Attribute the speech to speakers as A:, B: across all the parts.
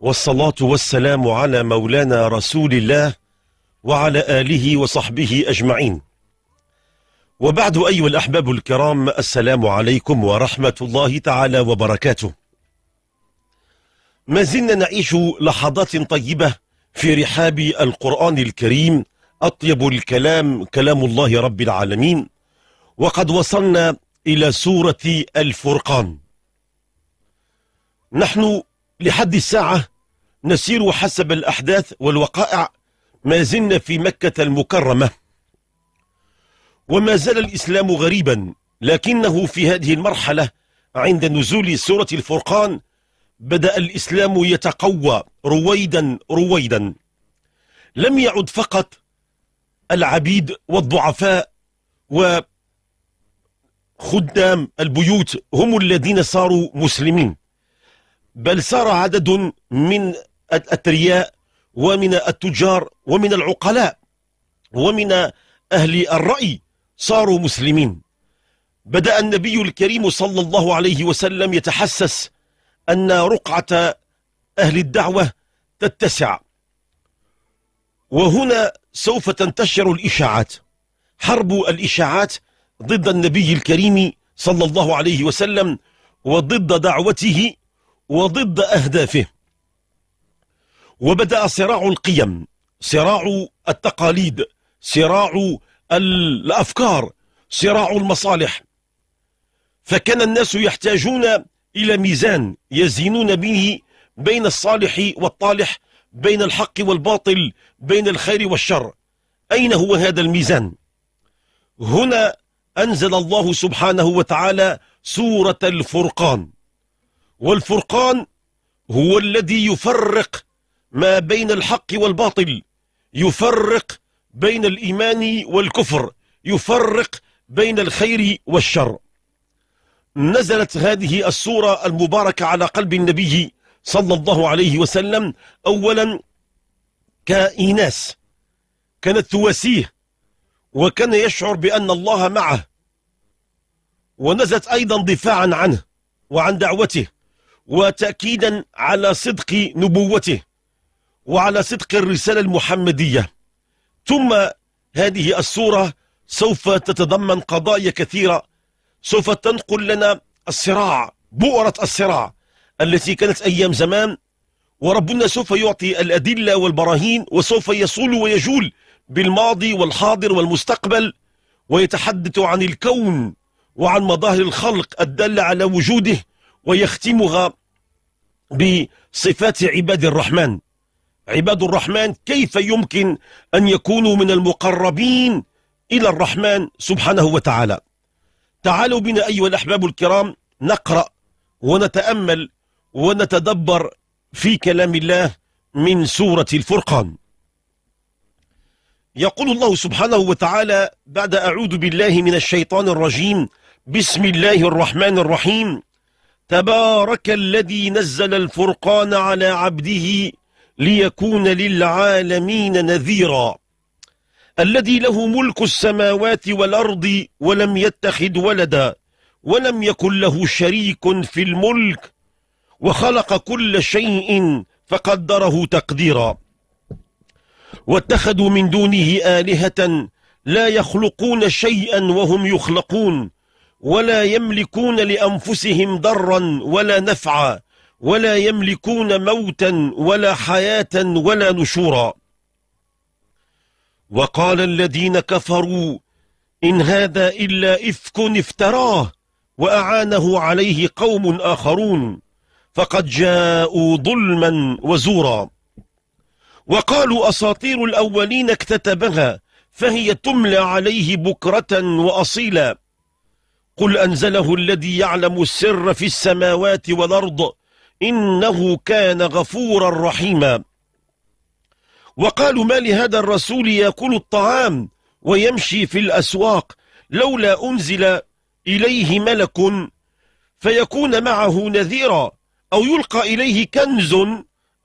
A: والصلاة والسلام على مولانا رسول الله وعلى آله وصحبه أجمعين وبعد أيها الأحباب الكرام السلام عليكم ورحمة الله تعالى وبركاته ما زلنا نعيش لحظات طيبة في رحاب القرآن الكريم أطيب الكلام كلام الله رب العالمين وقد وصلنا إلى سورة الفرقان نحن لحد الساعة نسير حسب الأحداث والوقائع ما زلنا في مكة المكرمة وما زال الإسلام غريبا لكنه في هذه المرحلة عند نزول سورة الفرقان بدأ الإسلام يتقوى رويدا رويدا لم يعد فقط العبيد والضعفاء وخدام البيوت هم الذين صاروا مسلمين بل صار عدد من الأثرياء ومن التجار ومن العقلاء ومن أهل الرأي صاروا مسلمين بدأ النبي الكريم صلى الله عليه وسلم يتحسس أن رقعة أهل الدعوة تتسع وهنا سوف تنتشر الإشاعات حرب الإشاعات ضد النبي الكريم صلى الله عليه وسلم وضد دعوته وضد أهدافه وبدأ صراع القيم صراع التقاليد صراع الأفكار صراع المصالح فكان الناس يحتاجون إلى ميزان يزينون به بين الصالح والطالح بين الحق والباطل بين الخير والشر أين هو هذا الميزان هنا أنزل الله سبحانه وتعالى سورة الفرقان والفرقان هو الذي يفرق ما بين الحق والباطل يفرق بين الإيمان والكفر يفرق بين الخير والشر نزلت هذه السورة المباركة على قلب النبي صلى الله عليه وسلم أولا كإناس كانت تواسيه وكان يشعر بأن الله معه ونزلت أيضا دفاعا عنه وعن دعوته وتأكيدا على صدق نبوته وعلى صدق الرسالة المحمدية ثم هذه السورة سوف تتضمن قضايا كثيرة سوف تنقل لنا الصراع بؤرة الصراع التي كانت أيام زمان وربنا سوف يعطي الأدلة والبراهين وسوف يصول ويجول بالماضي والحاضر والمستقبل ويتحدث عن الكون وعن مظاهر الخلق الدالة على وجوده ويختمها بصفات عباد الرحمن عباد الرحمن كيف يمكن أن يكونوا من المقربين إلى الرحمن سبحانه وتعالى تعالوا بنا أيها الأحباب الكرام نقرأ ونتأمل ونتدبر في كلام الله من سورة الفرقان يقول الله سبحانه وتعالى بعد أعوذ بالله من الشيطان الرجيم بسم الله الرحمن الرحيم تبارك الذي نزل الفرقان على عبده ليكون للعالمين نذيرا الذي له ملك السماوات والأرض ولم يتخذ ولدا ولم يكن له شريك في الملك وخلق كل شيء فقدره تقديرا واتخذوا من دونه آلهة لا يخلقون شيئا وهم يخلقون ولا يملكون لأنفسهم ضرا ولا نفعا ولا يملكون موتا ولا حياة ولا نشورا وقال الذين كفروا إن هذا إلا إفك افتراه وأعانه عليه قوم آخرون فقد جاءوا ظلما وزورا وقالوا أساطير الأولين اكتتبها فهي تملى عليه بكرة وأصيلا قل أنزله الذي يعلم السر في السماوات والأرض إنه كان غفورا رحيما وقالوا ما لهذا الرسول يأكل الطعام ويمشي في الأسواق لولا أنزل إليه ملك فيكون معه نذيرا أو يلقى إليه كنز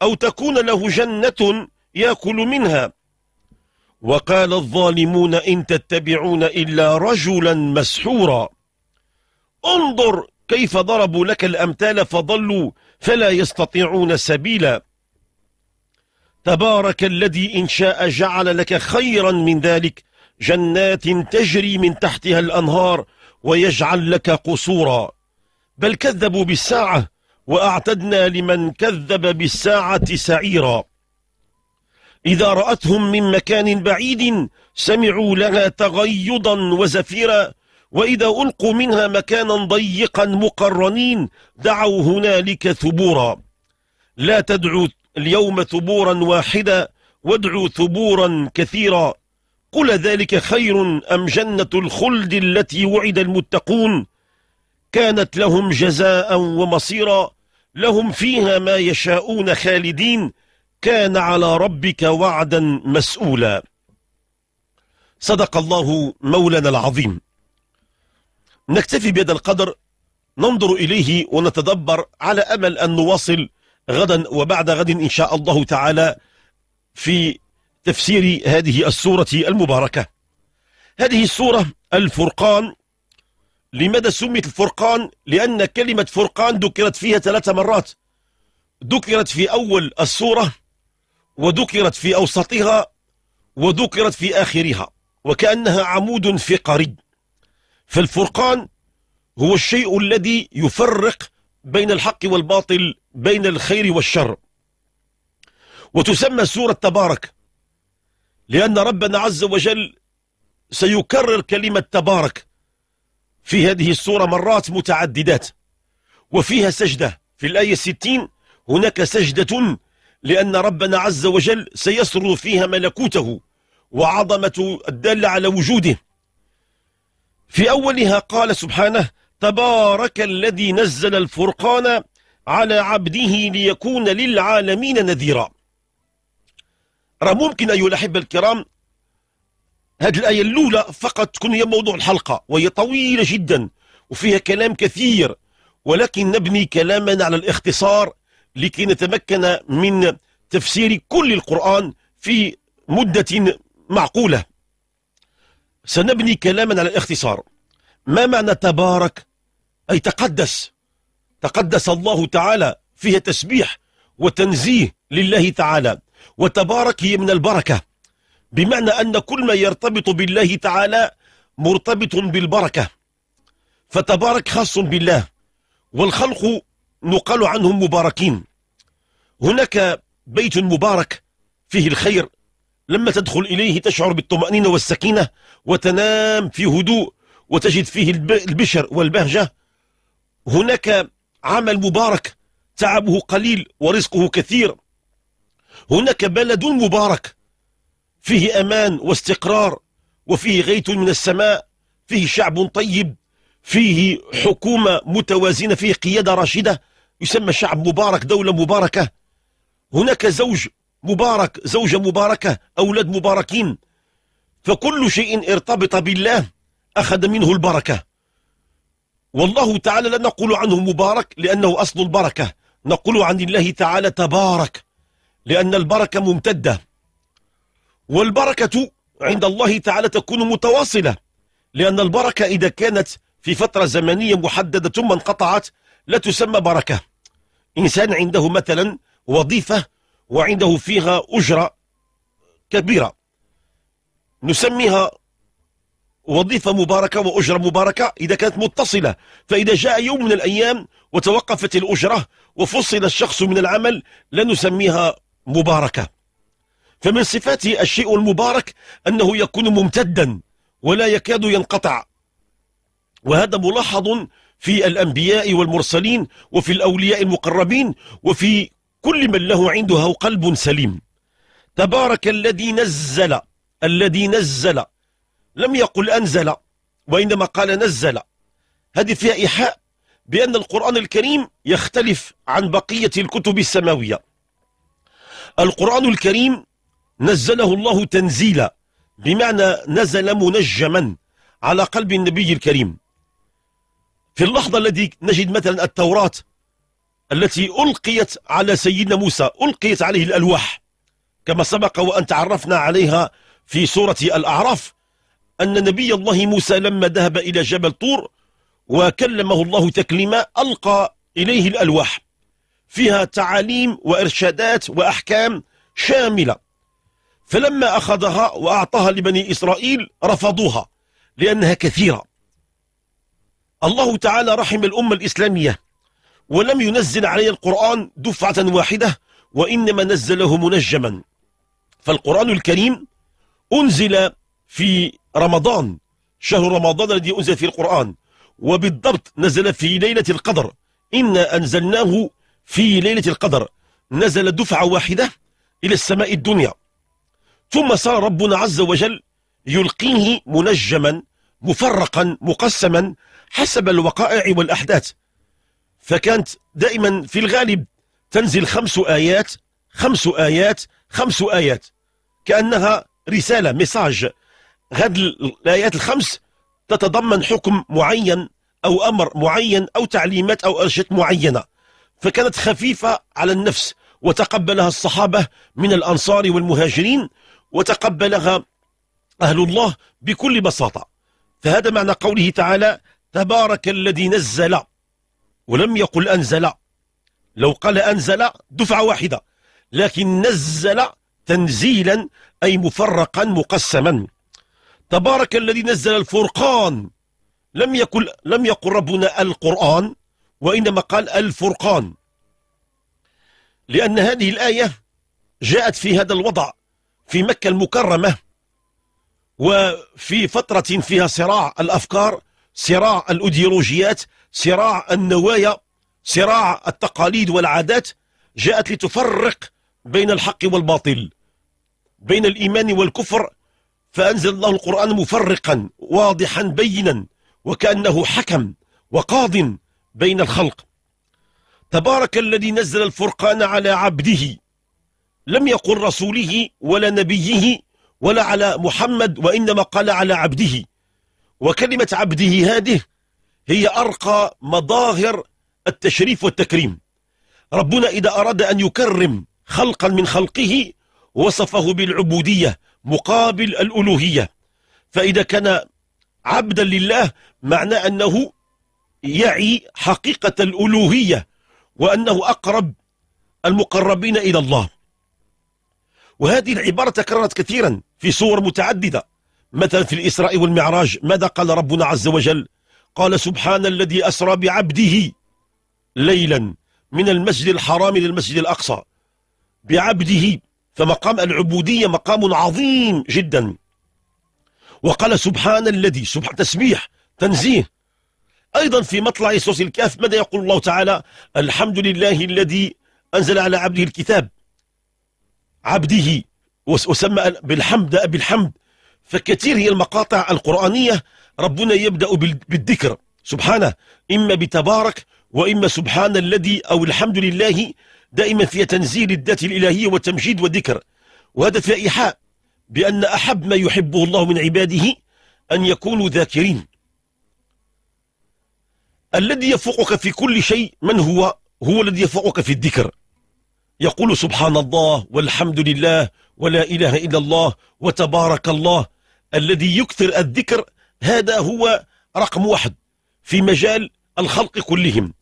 A: أو تكون له جنة يأكل منها وقال الظالمون إن تتبعون إلا رجلا مسحورا انظر كيف ضربوا لك الأمثال فضلوا فلا يستطيعون سبيلا تبارك الذي إن شاء جعل لك خيرا من ذلك جنات تجري من تحتها الأنهار ويجعل لك قصورا بل كذبوا بالساعة وأعتدنا لمن كذب بالساعة سعيرا إذا رأتهم من مكان بعيد سمعوا لها تغيضا وزفيرا وإذا ألقوا منها مكانا ضيقا مقرنين دعوا هنالك ثبورا لا تدعوا اليوم ثبورا واحدا وادعوا ثبورا كثيرا قل ذلك خير أم جنة الخلد التي وعد المتقون كانت لهم جزاء ومصيرا لهم فيها ما يشاءون خالدين كان على ربك وعدا مسؤولا صدق الله مولانا العظيم نكتفي بهذا القدر ننظر إليه ونتدبر على أمل أن نواصل غدا وبعد غد إن شاء الله تعالى في تفسير هذه السورة المباركة هذه السورة الفرقان لماذا سميت الفرقان؟ لأن كلمة فرقان ذكرت فيها ثلاث مرات ذكرت في أول السورة وذكرت في أوسطها وذكرت في آخرها وكأنها عمود فقري فالفرقان هو الشيء الذي يفرق بين الحق والباطل بين الخير والشر وتسمى سورة تبارك لأن ربنا عز وجل سيكرر كلمة تبارك في هذه السورة مرات متعددات وفيها سجدة في الآية 60 هناك سجدة لأن ربنا عز وجل سيسر فيها ملكوته وعظمة الدالة على وجوده في أولها قال سبحانه تبارك الذي نزل الفرقان على عبده ليكون للعالمين نذيرا راه ممكن أيها الأحبة الكرام هذه الآية الأولى فقط تكون هي موضوع الحلقة وهي طويلة جدا وفيها كلام كثير ولكن نبني كلامنا على الاختصار لكي نتمكن من تفسير كل القرآن في مدة معقولة سنبني كلاما على الاختصار ما معنى تبارك أي تقدس تقدس الله تعالى فيها تسبيح وتنزيه لله تعالى وتبارك هي من البركة بمعنى أن كل ما يرتبط بالله تعالى مرتبط بالبركة فتبارك خاص بالله والخلق نقال عنهم مباركين هناك بيت مبارك فيه الخير لما تدخل إليه تشعر بالطمأنينة والسكينة وتنام في هدوء وتجد فيه البشر والبهجة هناك عمل مبارك تعبه قليل ورزقه كثير هناك بلد مبارك فيه أمان واستقرار وفيه غيث من السماء فيه شعب طيب فيه حكومة متوازنة فيه قيادة راشدة يسمى شعب مبارك دولة مباركة هناك زوج مبارك زوجة مباركة أولاد مباركين فكل شيء ارتبط بالله أخذ منه البركة والله تعالى لا نقول عنه مبارك لأنه أصل البركة نقول عن الله تعالى تبارك لأن البركة ممتدة والبركة عند الله تعالى تكون متواصلة لأن البركة إذا كانت في فترة زمنية محددة ثم انقطعت لا تسمى بركة إنسان عنده مثلا وظيفة وعنده فيها أجرة كبيرة نسميها وظيفة مباركة وأجرة مباركة إذا كانت متصلة فإذا جاء يوم من الأيام وتوقفت الأجرة وفصل الشخص من العمل لا نسميها مباركة فمن صفات الشيء المبارك أنه يكون ممتدا ولا يكاد ينقطع وهذا ملاحظ في الأنبياء والمرسلين وفي الأولياء المقربين وفي كل من له عنده قلب سليم تبارك الذي نزل الذي نزل لم يقل أنزل وإنما قال نزل هذه فيها إيحاء بأن القرآن الكريم يختلف عن بقية الكتب السماوية القرآن الكريم نزله الله تنزيلا بمعنى نزل منجما على قلب النبي الكريم في اللحظة التي نجد مثلا التوراة التي ألقيت على سيدنا موسى ألقيت عليه الألواح كما سبق وأن تعرفنا عليها في سورة الأعراف أن نبي الله موسى لما ذهب إلى جبل طور وكلمه الله تكليما ألقى إليه الألواح فيها تعاليم وإرشادات وأحكام شاملة فلما أخذها وأعطاها لبني إسرائيل رفضوها لأنها كثيرة الله تعالى رحم الأمة الإسلامية ولم ينزل علي القرآن دفعة واحدة وإنما نزله منجما فالقرآن الكريم أنزل في رمضان شهر رمضان الذي أنزل فيه القرآن وبالضبط نزل في ليلة القدر إنا أنزلناه في ليلة القدر نزل دفعة واحدة إلى السماء الدنيا ثم صار ربنا عز وجل يلقيه منجما مفرقا مقسما حسب الوقائع والأحداث فكانت دائما في الغالب تنزل خمس آيات خمس آيات خمس آيات كأنها رسالة ميساج هذه الآيات الخمس تتضمن حكم معين أو أمر معين أو تعليمات أو أرشات معينة فكانت خفيفة على النفس وتقبلها الصحابة من الأنصار والمهاجرين وتقبلها أهل الله بكل بساطة فهذا معنى قوله تعالى تبارك الذي نزل ولم يقل أنزل لو قال أنزل دفعة واحدة لكن نزل تنزيلا أي مفرقا مقسما تبارك الذي نزل الفرقان لم يقل لم يقل ربنا القرآن وإنما قال الفرقان لأن هذه الآية جاءت في هذا الوضع في مكة المكرمة وفي فترة فيها صراع الأفكار صراع الأيديولوجيات صراع النوايا صراع التقاليد والعادات جاءت لتفرق بين الحق والباطل بين الإيمان والكفر فأنزل الله القرآن مفرقا واضحا بينا وكأنه حكم وقاض بين الخلق تبارك الذي نزل الفرقان على عبده لم يقل رسوله ولا نبيه ولا على محمد وإنما قال على عبده وكلمة عبده هذه هي أرقى مظاهر التشريف والتكريم ربنا إذا أراد أن يكرم خلقا من خلقه وصفه بالعبودية مقابل الألوهية فإذا كان عبدا لله معنى أنه يعي حقيقة الألوهية وأنه أقرب المقربين إلى الله وهذه العبارة تكررت كثيرا في صور متعددة مثلا في الإسراء والمعراج ماذا قال ربنا عز وجل قال سبحان الذي أسرى بعبده ليلا من المسجد الحرام إلى المسجد الأقصى بعبده فمقام العبودية مقام عظيم جدا وقال سبحان الذي سبحان تسبيح تنزيه أيضا في مطلع سورة الكهف ماذا يقول الله تعالى الحمد لله الذي أنزل على عبده الكتاب عبده وسمى بالحمد بالحمد فكثير هي المقاطع القرآنية ربنا يبدأ بالذكر سبحانه إما بتبارك وإما سبحان الذي أو الحمد لله دائما في تنزيل الذات الإلهية والتمجيد والذكر وهذا في إيحاء بأن أحب ما يحبه الله من عباده أن يكونوا ذاكرين الذي يفوقك في كل شيء من هو هو الذي يفوقك في الذكر يقول سبحان الله والحمد لله ولا إله إلا الله وتبارك الله الذي يكثر الذكر هذا هو رقم واحد في مجال الخلق كلهم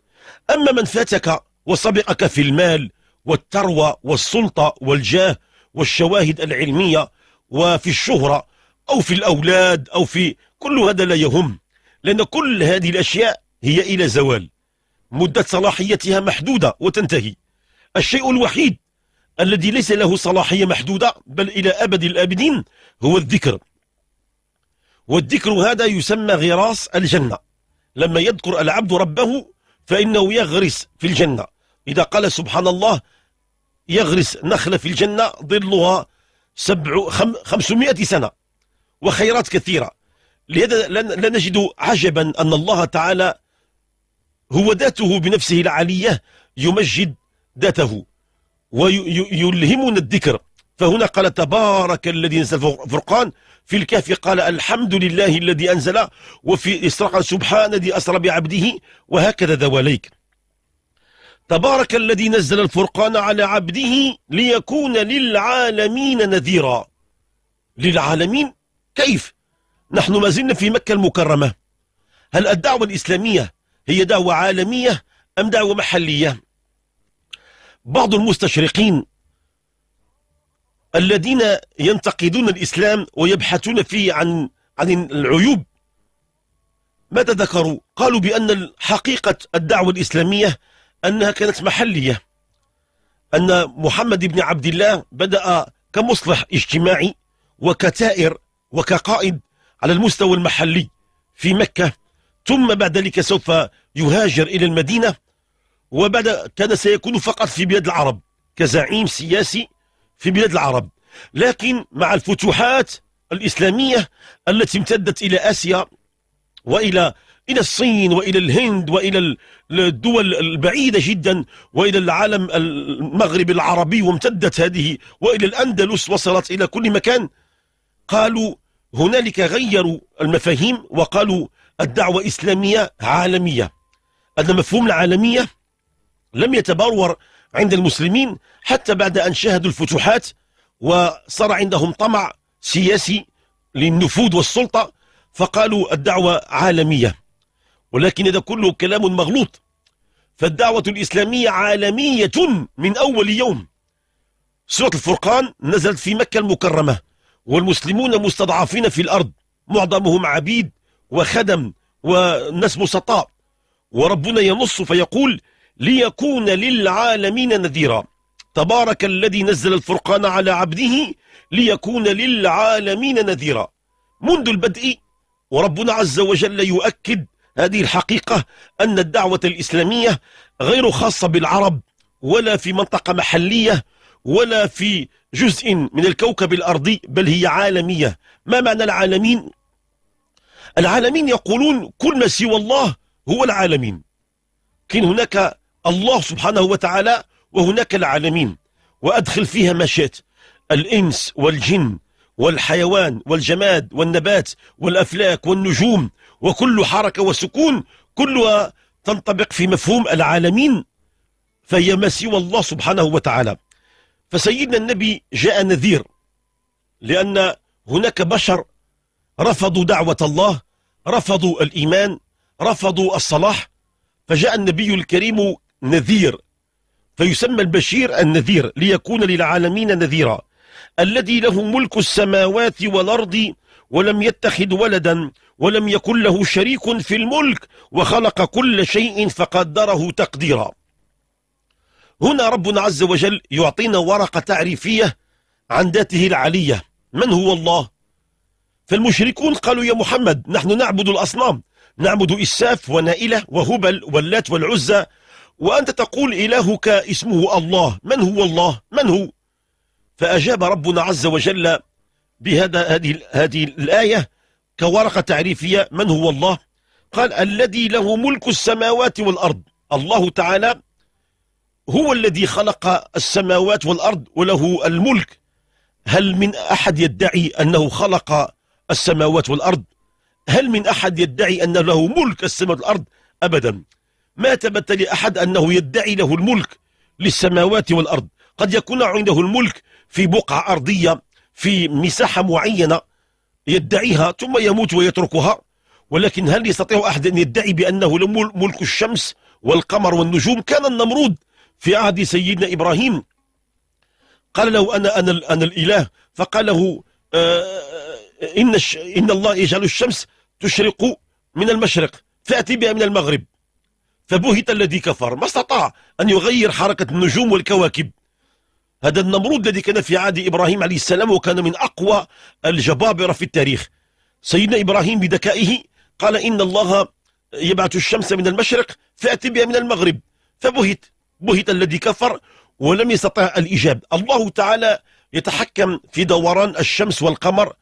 A: أما من فاتك وسبقك في المال والثروة والسلطة والجاه والشواهد العلمية وفي الشهرة أو في الأولاد أو في كل هذا لا يهم لأن كل هذه الأشياء هي إلى زوال مدة صلاحيتها محدودة وتنتهي الشيء الوحيد الذي ليس له صلاحية محدودة بل إلى أبد الآبدين هو الذكر والذكر هذا يسمى غراس الجنة لما يذكر العبد ربه فإنه يغرس في الجنة إذا قال سبحان الله يغرس نخلة في الجنة ظلها سبع خم خمسمائة سنة وخيرات كثيرة لهذا لا نجد عجبا أن الله تعالى هو ذاته بنفسه العلية يمجد ذاته ويلهمنا الذكر فهنا قال تبارك الذي نزل الفرقان في الكهف قال الحمد لله الذي أنزل وفي إسراء سبحان الذي أسرى بعبده وهكذا دواليك تبارك الذي نزل الفرقان على عبده ليكون للعالمين نذيرا للعالمين كيف نحن ما زلنا في مكة المكرمة هل الدعوة الإسلامية هي دعوة عالمية أم دعوة محلية بعض المستشرقين الذين ينتقدون الإسلام ويبحثون فيه عن عن العيوب ماذا ذكروا قالوا بأن حقيقة الدعوة الإسلامية أنها كانت محلية أن محمد بن عبد الله بدأ كمصلح اجتماعي وكتائر وكقائد على المستوى المحلي في مكة ثم بعد ذلك سوف يهاجر إلى المدينة وبعد كان سيكون فقط في بلاد العرب كزعيم سياسي في بلاد العرب لكن مع الفتوحات الإسلامية التي امتدت إلى آسيا وإلى إلى الصين وإلى الهند وإلى الدول البعيدة جدا وإلى العالم المغرب العربي وامتدت هذه وإلى الأندلس وصلت إلى كل مكان قالوا هنالك غيروا المفاهيم وقالوا الدعوة إسلامية عالمية أن مفهوم العالمية لم يتبلور عند المسلمين حتى بعد أن شهدوا الفتوحات وصار عندهم طمع سياسي للنفوذ والسلطة فقالوا الدعوة عالمية ولكن هذا كله كلام مغلوط فالدعوة الإسلامية عالمية من أول يوم سورة الفرقان نزلت في مكة المكرمة والمسلمون مستضعفين في الأرض معظمهم عبيد وخدم وناس بسطاء وربنا ينص فيقول ليكون للعالمين نذيرا تبارك الذي نزل الفرقان على عبده ليكون للعالمين نذيرا منذ البدء وربنا عز وجل يؤكد هذه الحقيقة أن الدعوة الإسلامية غير خاصة بالعرب ولا في منطقة محلية ولا في جزء من الكوكب الأرضي بل هي عالمية ما معنى العالمين؟ العالمين يقولون كل ما سوى الله هو العالمين كان هناك الله سبحانه وتعالى وهناك العالمين وأدخل فيها ما شئت الإنس والجن والحيوان والجماد والنبات والأفلاك والنجوم وكل حركة وسكون كلها تنطبق في مفهوم العالمين فهي ما سوى الله سبحانه وتعالى فسيدنا النبي جاء نذير لأن هناك بشر رفضوا دعوة الله رفضوا الإيمان رفضوا الصلاح فجاء النبي الكريم نذير فيسمى البشير النذير ليكون للعالمين نذيرا الذي له ملك السماوات والأرض ولم يتخذ ولدا ولم يكن له شريك في الملك وخلق كل شيء فقدره تقديرا هنا ربنا عز وجل يعطينا ورقة تعريفية عن ذاته العلية من هو الله فالمشركون قالوا يا محمد نحن نعبد الأصنام نعبد إساف ونائلة وهبل واللات والعزة وأنت تقول إلهك اسمه الله من هو الله من هو فأجاب ربنا عز وجل بهذا هذه هذه الآية كورقة تعريفية من هو الله قال الذي له ملك السماوات والأرض الله تعالى هو الذي خلق السماوات والأرض وله الملك هل من أحد يدعي أنه خلق السماوات والأرض هل من أحد يدعي أن له ملك السماوات والأرض أبدا ما ثبت لأحد أنه يدعي له الملك للسماوات والأرض قد يكون عنده الملك في بقعة أرضية في مساحة معينة يدعيها ثم يموت ويتركها ولكن هل يستطيع أحد أن يدعي بأنه ملك الشمس والقمر والنجوم كان النمرود في عهد سيدنا إبراهيم قال له أنا, أنا, أنا الإله فقال له آه، آه، إن, إن الله يجعل الشمس تشرق من المشرق فأتي بها من المغرب فبهت الذي كفر ما استطاع أن يغير حركة النجوم والكواكب هذا النمرود الذي كان في عهد إبراهيم عليه السلام وكان من أقوى الجبابرة في التاريخ سيدنا إبراهيم بذكائه قال إن الله يبعث الشمس من المشرق فأتي بها من المغرب فبهت بهت الذي كفر ولم يستطع الإجاب الله تعالى يتحكم في دوران الشمس والقمر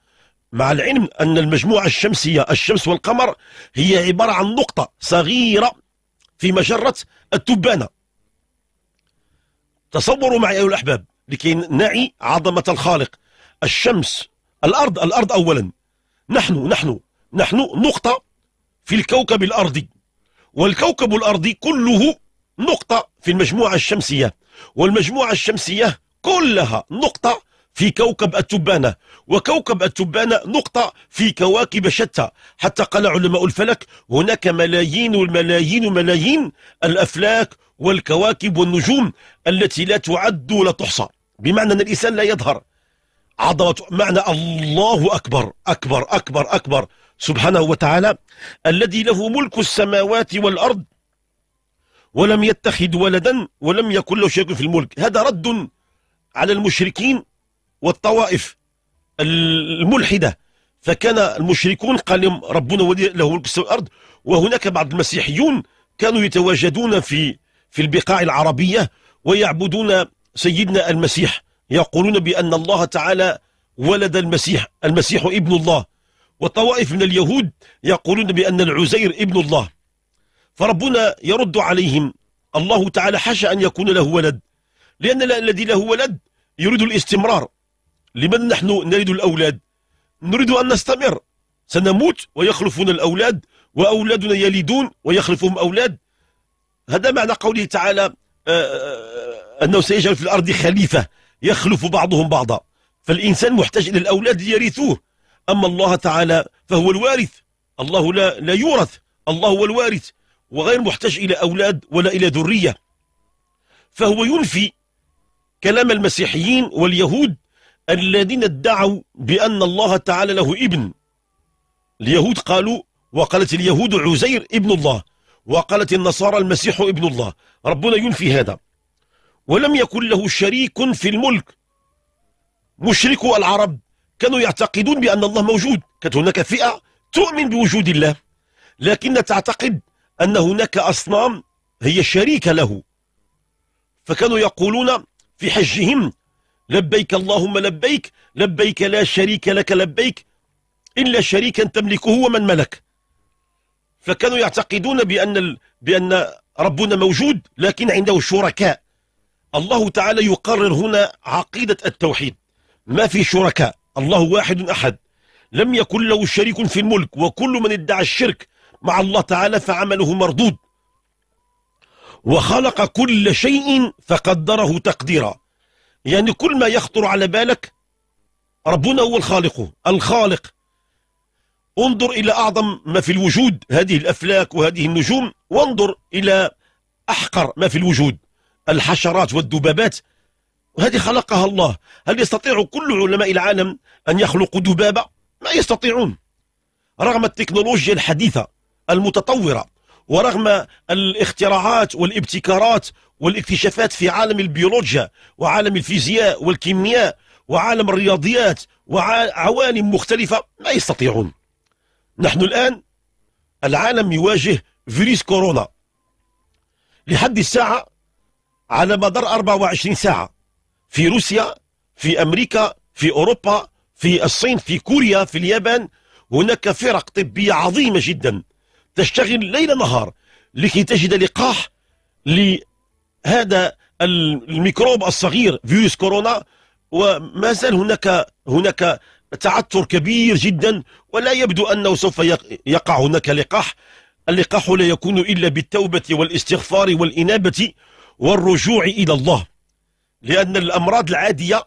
A: مع العلم أن المجموعة الشمسية الشمس والقمر هي عبارة عن نقطة صغيرة في مجرة التبانة تصوروا معي أيها الأحباب لكي نعي عظمة الخالق الشمس الأرض الأرض أولا نحن نحن نحن نقطة في الكوكب الأرضي والكوكب الأرضي كله نقطة في المجموعة الشمسية والمجموعة الشمسية كلها نقطة في كوكب التبانة وكوكب التبانة نقطة في كواكب شتى حتى قال علماء الفلك هناك ملايين الملايين ملايين الأفلاك والكواكب والنجوم التي لا تعد ولا تحصى بمعنى أن الإنسان لا يظهر عظمة معنى الله أكبر أكبر أكبر أكبر سبحانه وتعالى الذي له ملك السماوات والأرض ولم يتخذ ولدا ولم يكن له شيء في الملك هذا رد على المشركين والطوائف الملحدة فكان المشركون قال لهم ربنا ولي له ملك السماء والأرض وهناك بعض المسيحيون كانوا يتواجدون في في البقاع العربية ويعبدون سيدنا المسيح يقولون بأن الله تعالى ولد المسيح المسيح ابن الله وطوائف من اليهود يقولون بأن العزير ابن الله فربنا يرد عليهم الله تعالى حاشا أن يكون له ولد لأن الذي له ولد يريد الاستمرار لمن نحن نريد الأولاد نريد أن نستمر سنموت ويخلفون الأولاد وأولادنا يلدون ويخلفهم أولاد هذا معنى قوله تعالى آه، آه، أنه سيجعل في الأرض خليفة يخلف بعضهم بعضا فالإنسان محتاج إلى الأولاد ليرثوه أما الله تعالى فهو الوارث الله لا, لا يورث الله هو الوارث وغير محتاج إلى أولاد ولا إلى ذرية فهو ينفي كلام المسيحيين واليهود الذين ادعوا بأن الله تعالى له ابن اليهود قالوا وقالت اليهود عزير ابن الله وقالت النصارى المسيح ابن الله ربنا ينفي هذا ولم يكن له شريك في الملك مشركو العرب كانوا يعتقدون بأن الله موجود كانت هناك فئة تؤمن بوجود الله لكن تعتقد أن هناك أصنام هي شريكة له فكانوا يقولون في حجهم لبيك اللهم لبيك لبيك لا شريك لك لبيك إلا شريكا تملكه ومن ملك فكانوا يعتقدون بأن, بأن ربنا موجود لكن عنده شركاء الله تعالى يقرر هنا عقيدة التوحيد ما في شركاء الله واحد أحد لم يكن له شريك في الملك وكل من ادعى الشرك مع الله تعالى فعمله مردود وخلق كل شيء فقدره تقديرا يعني كل ما يخطر على بالك ربنا هو الخالق الخالق انظر إلى أعظم ما في الوجود هذه الأفلاك وهذه النجوم وانظر إلى أحقر ما في الوجود الحشرات والدبابات هذه خلقها الله هل يستطيع كل علماء العالم أن يخلقوا دبابة؟ ما يستطيعون رغم التكنولوجيا الحديثة المتطورة ورغم الاختراعات والابتكارات والاكتشافات في عالم البيولوجيا وعالم الفيزياء والكيمياء وعالم الرياضيات وعوالم مختلفة لا يستطيعون نحن الآن العالم يواجه فيروس كورونا لحد الساعة على مدار 24 ساعة في روسيا في أمريكا في أوروبا في الصين في كوريا في اليابان هناك فرق طبية عظيمة جدا تشتغل ليل نهار لكي تجد لقاح لهذا الميكروب الصغير فيروس كورونا وما زال هناك هناك تعثر كبير جدا ولا يبدو انه سوف يقع هناك لقاح اللقاح لا يكون الا بالتوبه والاستغفار والانابه والرجوع الى الله لان الامراض العاديه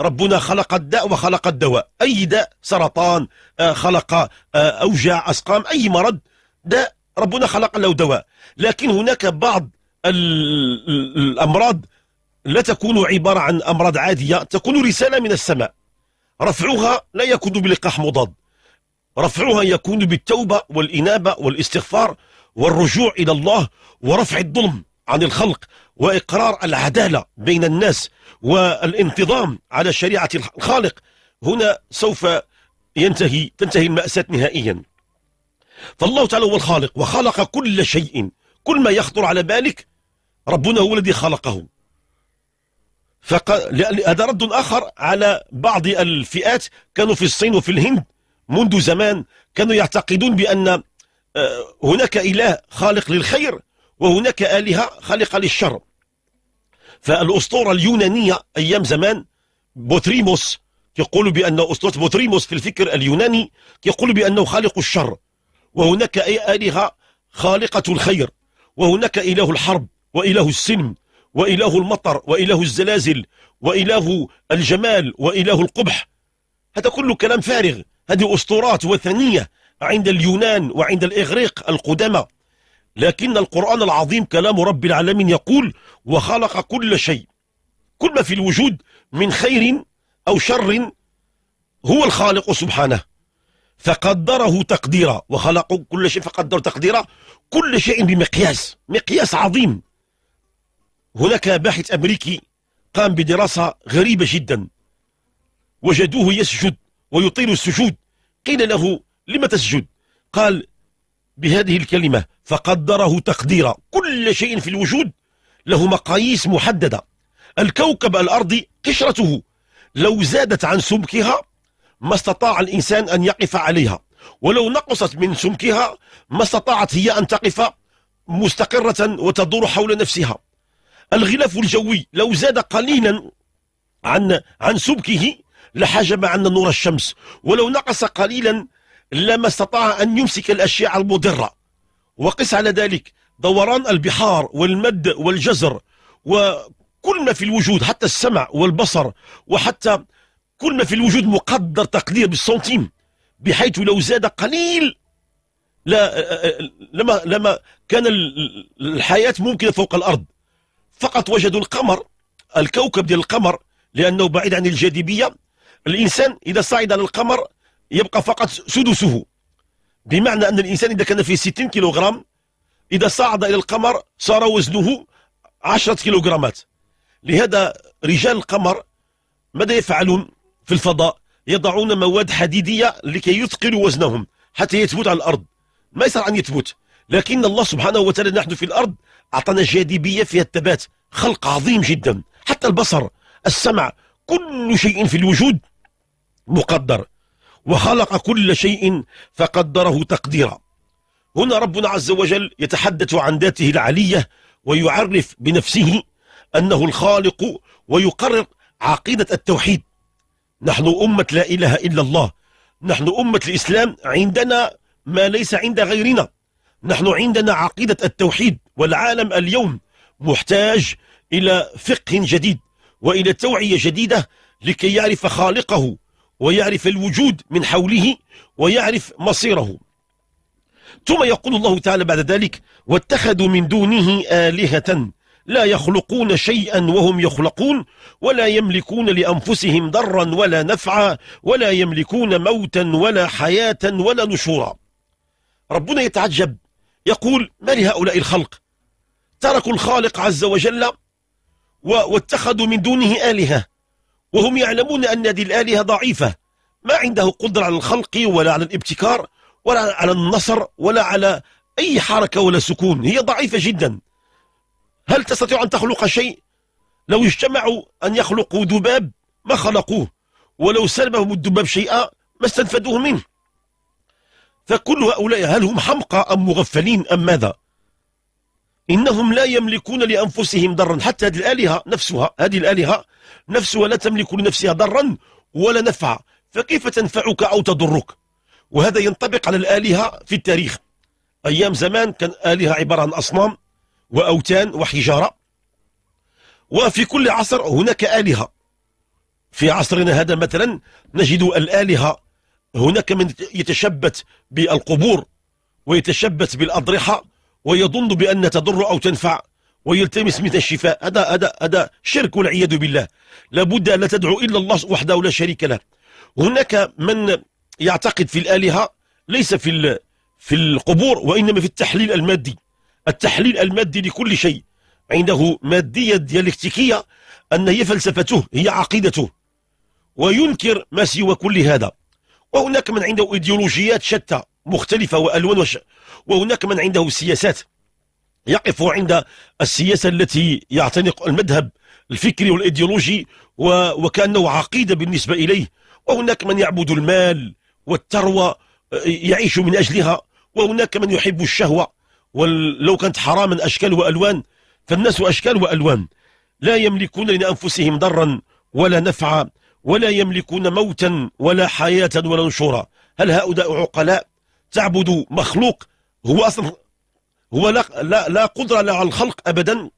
A: ربنا خلق الداء وخلق الدواء أي داء سرطان آه، خلق آه، أوجاع أسقام أي مرض ده ربنا خلق له دواء لكن هناك بعض الأمراض لا تكون عبارة عن أمراض عادية تكون رسالة من السماء رفعها لا يكون بلقاح مضاد رفعها يكون بالتوبة والإنابة والاستغفار والرجوع إلى الله ورفع الظلم عن الخلق وإقرار العدالة بين الناس والانتظام على شريعة الخالق هنا سوف ينتهي تنتهي المأساة نهائياً فالله تعالى هو الخالق وخلق كل شيء كل ما يخطر على بالك ربنا هو الذي خلقه هذا رد آخر على بعض الفئات كانوا في الصين وفي الهند منذ زمان كانوا يعتقدون بأن آه، هناك إله خالق للخير وهناك آلهة خالقة للشر فالأسطورة اليونانية أيام زمان بوتريموس يقول بأن أسطورة بوتريموس في الفكر اليوناني يقول بأنه خالق الشر وهناك آلهة خالقة الخير وهناك إله الحرب وإله السلم وإله المطر وإله الزلازل وإله الجمال وإله القبح هذا كله كلام فارغ هذه أسطورات وثنية عند اليونان وعند الإغريق القدامى لكن القرآن العظيم كلام رب العالمين يقول وخلق كل شيء كل ما في الوجود من خير أو شر هو الخالق سبحانه فقدره تقديرا وخلق كل شيء فقدر تقديرا كل شيء بمقياس مقياس عظيم هناك باحث أمريكي قام بدراسة غريبة جدا وجدوه يسجد ويطيل السجود قيل له لما تسجد قال بهذه الكلمة فقدره تقديرا كل شيء في الوجود له مقاييس محددة الكوكب الأرضي قشرته لو زادت عن سمكها ما استطاع الإنسان أن يقف عليها ولو نقصت من سمكها ما استطاعت هي أن تقف مستقرة وتدور حول نفسها الغلاف الجوي لو زاد قليلا عن عن سمكه لحجب عنا نور الشمس ولو نقص قليلا لما استطاع أن يمسك الاشياء المضرة وقس على ذلك دوران البحار والمد والجزر وكل ما في الوجود حتى السمع والبصر وحتى كل ما في الوجود مقدر تقدير بالسنتيم بحيث لو زاد قليل لا آه، آه، آه، لما لما كان الحياة ممكنة فوق الأرض فقط وجدوا القمر الكوكب ديال القمر لأنه بعيد عن الجاذبية الإنسان إذا صعد على القمر يبقى فقط سدسه بمعنى أن الإنسان إذا كان في 60 كيلوغرام إذا صعد إلى القمر صار وزنه 10 كيلوغرامات لهذا رجال القمر ماذا يفعلون في الفضاء يضعون مواد حديدية لكي يثقلوا وزنهم حتى يثبت على الأرض ما يصير أن يثبت لكن الله سبحانه وتعالى نحن في الأرض أعطانا جاذبية فيها الثبات خلق عظيم جدا حتى البصر السمع كل شيء في الوجود مقدر وخلق كل شيء فقدره تقديرا هنا ربنا عز وجل يتحدث عن ذاته العلية ويعرف بنفسه أنه الخالق ويقرر عقيدة التوحيد نحن أمة لا إله إلا الله نحن أمة الإسلام عندنا ما ليس عند غيرنا نحن عندنا عقيدة التوحيد والعالم اليوم محتاج إلى فقه جديد وإلى توعية جديدة لكي يعرف خالقه ويعرف الوجود من حوله ويعرف مصيره ثم يقول الله تعالى بعد ذلك واتخذوا من دونه آلهة لا يخلقون شيئا وهم يخلقون ولا يملكون لأنفسهم ضرا ولا نفعا ولا يملكون موتا ولا حياة ولا نشورا ربنا يتعجب يقول ما لهؤلاء الخلق تركوا الخالق عز وجل واتخذوا من دونه آلهة وهم يعلمون أن هذه الآلهة ضعيفة ما عنده قدرة على الخلق ولا على الابتكار ولا على النصر ولا على أي حركة ولا سكون هي ضعيفة جدا هل تستطيع أن تخلق شيء لو اجتمعوا أن يخلقوا ذباب ما خلقوه ولو سلبهم الذباب شيئا ما استنفدوه منه فكل هؤلاء هل هم حمقى أم مغفلين أم ماذا إنهم لا يملكون لأنفسهم ضرا حتى هذه الآلهة نفسها هذه الآلهة نفسها لا تملك لنفسها ضرا ولا نفعا فكيف تنفعك أو تضرك وهذا ينطبق على الآلهة في التاريخ أيام زمان كان آلهة عبارة عن أصنام وأوتان وحجارة وفي كل عصر هناك آلهة في عصرنا هذا مثلا نجد الآلهة هناك من يتشبت بالقبور ويتشبت بالأضرحة ويظن بأن تضر أو تنفع ويلتمس من الشفاء هذا هذا هذا شرك والعياذ بالله لابد أن لا تدعو إلا الله وحده لا شريك له هناك من يعتقد في الآلهة ليس في في القبور وإنما في التحليل المادي التحليل المادي لكل شيء عنده مادية ديالكتيكية أن هي فلسفته هي عقيدته وينكر ما سوى كل هذا وهناك من عنده ايديولوجيات شتى مختلفة وألوان وش... وهناك من عنده سياسات يقف عند السياسة التي يعتنق المذهب الفكري والايديولوجي و... وكأنه عقيدة بالنسبة إليه وهناك من يعبد المال والثروة آه، يعيش من أجلها وهناك من يحب الشهوة ولو كانت حرام أشكال وألوان فالناس أشكال وألوان لا يملكون لأنفسهم ضرا ولا نفعا ولا يملكون موتا ولا حياة ولا نشورا هل هؤلاء عقلاء تعبد مخلوق هو أصلا هو لا, لا, لا قدرة على الخلق أبدا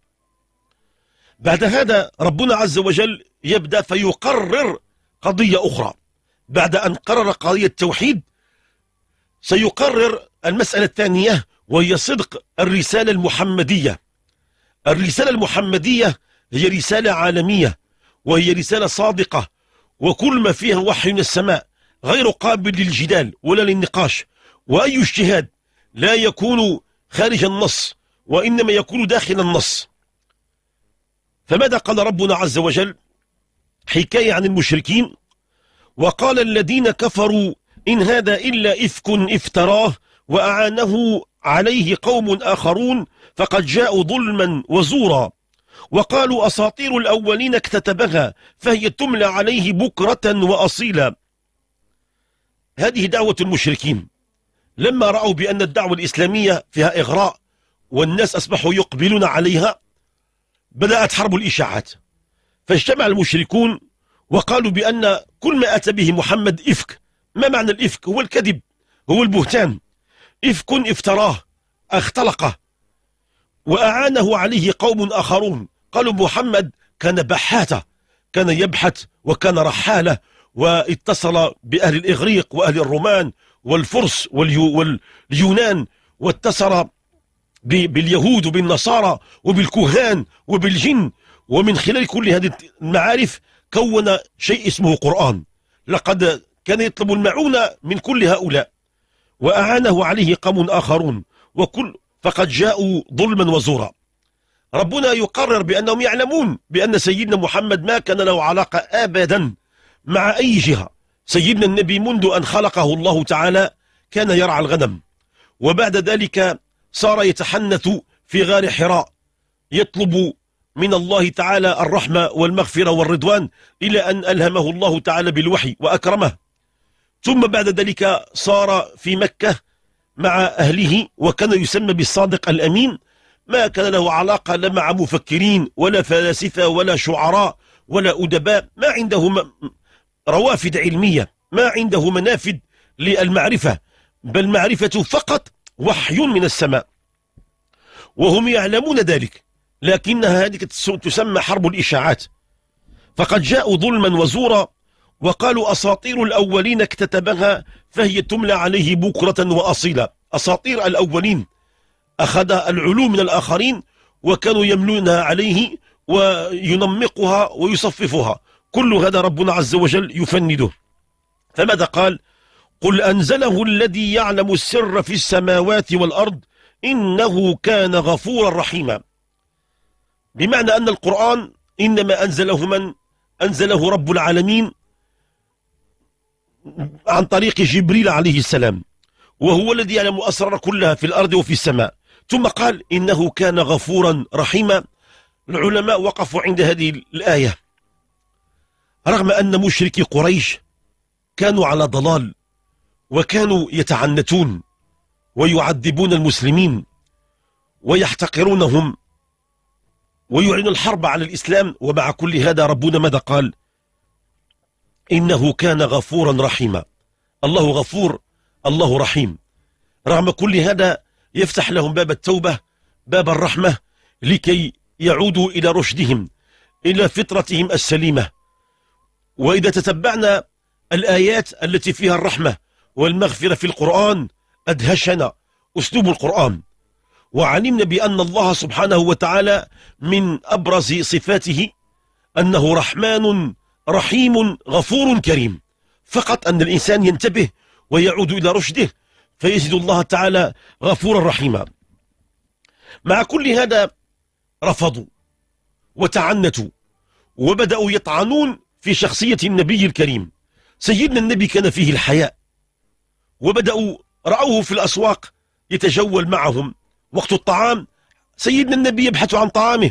A: بعد هذا ربنا عز وجل يبدأ فيقرر قضية أخرى بعد أن قرر قضية التوحيد سيقرر المسألة الثانية وهي صدق الرسالة المحمدية الرسالة المحمدية هي رسالة عالمية وهي رسالة صادقة وكل ما فيها وحي من السماء غير قابل للجدال ولا للنقاش وأي اجتهاد لا يكون خارج النص وإنما يكون داخل النص فماذا قال ربنا عز وجل حكاية عن المشركين وقال الذين كفروا إن هذا إلا إفك افتراه وأعانه عليه قوم آخرون فقد جاءوا ظلما وزورا وقالوا أساطير الأولين اكتتبها فهي تملى عليه بكرة وأصيلا هذه دعوة المشركين لما رأوا بأن الدعوة الإسلامية فيها إغراء والناس أصبحوا يقبلون عليها بدأت حرب الإشاعات فاجتمع المشركون وقالوا بأن كل ما أتى به محمد إفك ما معنى الإفك هو الكذب هو البهتان إفك افتراه اختلقه وأعانه عليه قوم آخرون قالوا محمد كان بحاتا كان يبحث وكان رحالة واتصل بأهل الإغريق وأهل الرومان والفرس واليونان واتصل باليهود وبالنصارى وبالكهان وبالجن ومن خلال كل هذه المعارف كون شيء اسمه قرآن لقد كان يطلب المعونة من كل هؤلاء وأعانه عليه قوم آخرون وكل فقد جاءوا ظلما وزورا ربنا يقرر بأنهم يعلمون بأن سيدنا محمد ما كان له علاقة أبدا مع أي جهة سيدنا النبي منذ أن خلقه الله تعالى كان يرعى الغنم وبعد ذلك صار يتحنث في غار حراء يطلب من الله تعالى الرحمة والمغفرة والرضوان إلى أن ألهمه الله تعالى بالوحي وأكرمه ثم بعد ذلك صار في مكة مع أهله وكان يسمى بالصادق الأمين ما كان له علاقة لا مع مفكرين ولا فلاسفة ولا شعراء ولا أدباء ما عنده روافد علمية ما عنده منافذ للمعرفة بل معرفة فقط وحي من السماء وهم يعلمون ذلك لكنها هذه تسمى حرب الإشاعات فقد جاءوا ظلما وزورا وقالوا أساطير الأولين اكتتبها فهي تملى عليه بكرة وأصيلا أساطير الأولين أخذ العلوم من الآخرين وكانوا يملونها عليه وينمقها ويصففها كل هذا ربنا عز وجل يفنده فماذا قال قل أنزله الذي يعلم السر في السماوات والأرض إنه كان غفورا رحيما بمعنى أن القرآن إنما أنزله من أنزله رب العالمين عن طريق جبريل عليه السلام وهو الذي يعلم أسرار كلها في الأرض وفي السماء ثم قال إنه كان غفورا رحيما العلماء وقفوا عند هذه الآية رغم أن مشركي قريش كانوا على ضلال وكانوا يتعنتون ويعذبون المسلمين ويحتقرونهم ويعلن الحرب على الإسلام ومع كل هذا ربنا ماذا قال إنه كان غفورا رحيما الله غفور الله رحيم رغم كل هذا يفتح لهم باب التوبة باب الرحمة لكي يعودوا إلى رشدهم إلى فطرتهم السليمة وإذا تتبعنا الآيات التي فيها الرحمة والمغفرة في القرآن أدهشنا أسلوب القرآن وعلمنا بأن الله سبحانه وتعالى من أبرز صفاته أنه رحمن رحيم غفور كريم فقط أن الإنسان ينتبه ويعود إلى رشده فيجد الله تعالى غفورا رحيما مع كل هذا رفضوا وتعنتوا وبدأوا يطعنون في شخصية النبي الكريم سيدنا النبي كان فيه الحياء وبدأوا رأوه في الأسواق يتجول معهم وقت الطعام سيدنا النبي يبحث عن طعامه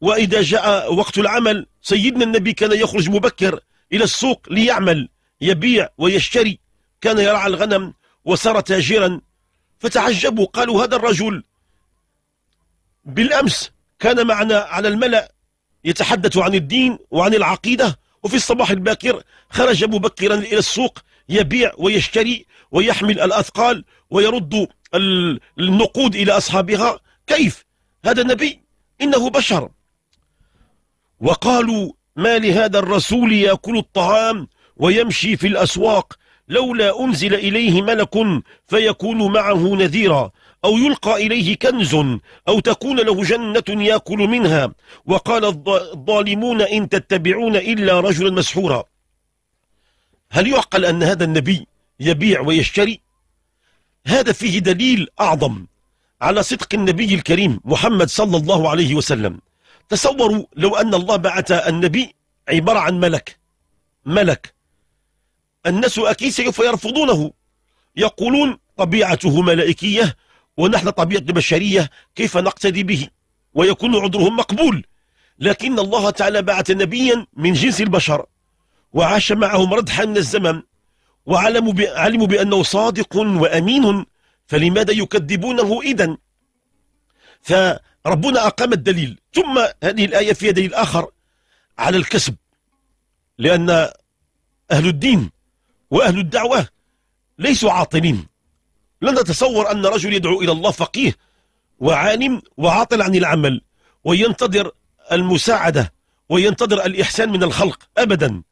A: وإذا جاء وقت العمل سيدنا النبي كان يخرج مبكر إلى السوق ليعمل يبيع ويشتري كان يرعى الغنم وصار تاجرا فتعجبوا قالوا هذا الرجل بالأمس كان معنا على الملأ يتحدث عن الدين وعن العقيدة وفي الصباح الباكر خرج مبكرا إلى السوق يبيع ويشتري ويحمل الأثقال ويرد النقود إلى أصحابها كيف هذا النبي إنه بشر وقالوا ما لهذا الرسول يأكل الطعام ويمشي في الأسواق لولا أنزل إليه ملك فيكون معه نذيرا أو يلقى إليه كنز أو تكون له جنة يأكل منها وقال الظالمون إن تتبعون إلا رجلا مسحورا هل يعقل أن هذا النبي يبيع ويشتري هذا فيه دليل أعظم على صدق النبي الكريم محمد صلى الله عليه وسلم تصوروا لو أن الله بعث النبي عبارة عن ملك ملك الناس أكيد سوف يرفضونه يقولون طبيعته ملائكية ونحن طبيعة بشرية كيف نقتدي به ويكون عذرهم مقبول لكن الله تعالى بعث نبيا من جنس البشر وعاش معهم ردحا من الزمن وعلموا علموا بأنه صادق وأمين فلماذا يكذبونه إذن؟ ف ربنا أقام الدليل ثم هذه الآية فيها دليل آخر على الكسب لأن أهل الدين وأهل الدعوة ليسوا عاطلين لن نتصور أن رجل يدعو إلى الله فقيه وعالم وعاطل عن العمل وينتظر المساعدة وينتظر الإحسان من الخلق أبدا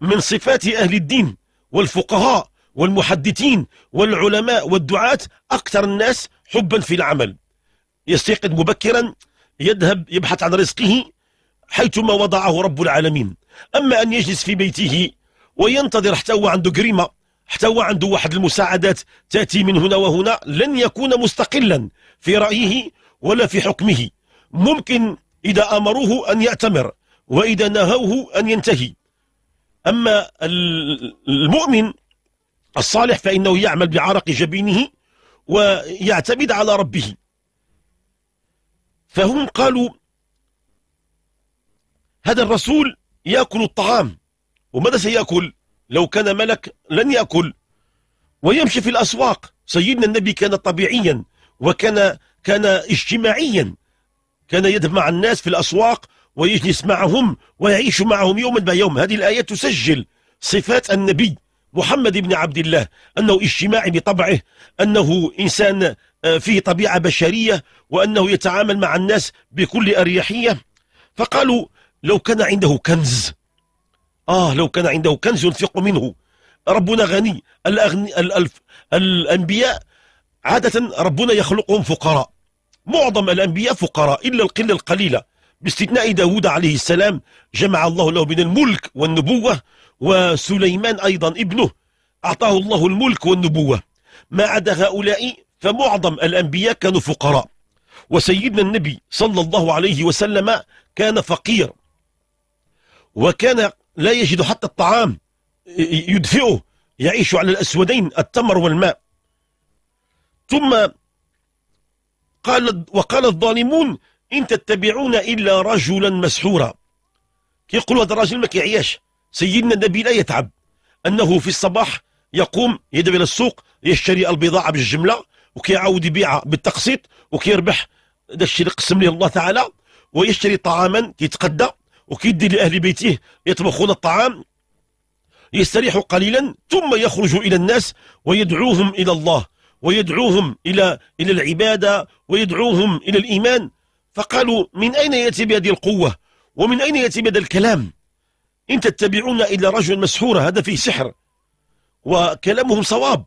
A: من صفات أهل الدين والفقهاء والمحدثين والعلماء والدعاة أكثر الناس حبا في العمل يستيقظ مبكرا يذهب يبحث عن رزقه حيثما وضعه رب العالمين أما أن يجلس في بيته وينتظر حتى هو عنده كريمة حتى هو عنده واحد المساعدات تأتي من هنا وهنا لن يكون مستقلا في رأيه ولا في حكمه ممكن إذا أمروه أن يأتمر وإذا نهوه أن ينتهي أما المؤمن الصالح فإنه يعمل بعرق جبينه ويعتمد على ربه فهم قالوا هذا الرسول يأكل الطعام وماذا سيأكل لو كان ملك لن يأكل ويمشي في الأسواق سيدنا النبي كان طبيعيا وكان كان اجتماعيا كان يذهب مع الناس في الأسواق ويجلس معهم ويعيش معهم يوما بيوم هذه الآية تسجل صفات النبي محمد بن عبد الله أنه اجتماعي بطبعه أنه إنسان فيه طبيعة بشرية وأنه يتعامل مع الناس بكل أريحية فقالوا لو كان عنده كنز آه لو كان عنده كنز ينفق منه ربنا غني الأغني الألف الأنبياء عادة ربنا يخلقهم فقراء معظم الأنبياء فقراء إلا القلة القليلة باستثناء داود عليه السلام جمع الله له من الملك والنبوة وسليمان أيضا ابنه أعطاه الله الملك والنبوة ما عدا هؤلاء فمعظم الأنبياء كانوا فقراء وسيدنا النبي صلى الله عليه وسلم كان فقير وكان لا يجد حتى الطعام يدفئه يعيش على الأسودين التمر والماء ثم قال وقال الظالمون إن تتبعون إلا رجلا مسحورا يقول هذا الراجل ما كيعياش سيدنا النبي لا يتعب أنه في الصباح يقوم يذهب إلى السوق يشتري البضاعة بالجملة وكيعاود يبيعها بالتقسيط وكيربح داك الشيء اللي قسم ليه الله تعالى ويشتري طعاما كيتقدى وكيدي لاهل بيته يطبخون الطعام يستريح قليلا ثم يخرج الى الناس ويدعوهم الى الله ويدعوهم الى الى العباده ويدعوهم الى الايمان فقالوا من اين ياتي بهذه القوه ومن اين ياتي بهذا الكلام ان تتبعون الا رجل مسحورا هذا فيه سحر وكلامهم صواب